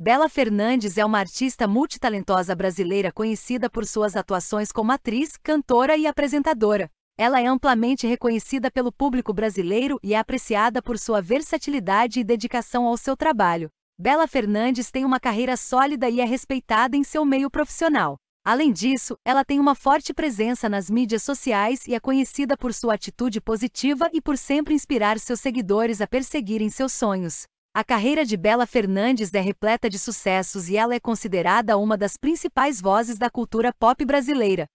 Bela Fernandes é uma artista multitalentosa brasileira conhecida por suas atuações como atriz, cantora e apresentadora. Ela é amplamente reconhecida pelo público brasileiro e é apreciada por sua versatilidade e dedicação ao seu trabalho. Bela Fernandes tem uma carreira sólida e é respeitada em seu meio profissional. Além disso, ela tem uma forte presença nas mídias sociais e é conhecida por sua atitude positiva e por sempre inspirar seus seguidores a perseguirem seus sonhos. A carreira de Bela Fernandes é repleta de sucessos e ela é considerada uma das principais vozes da cultura pop brasileira.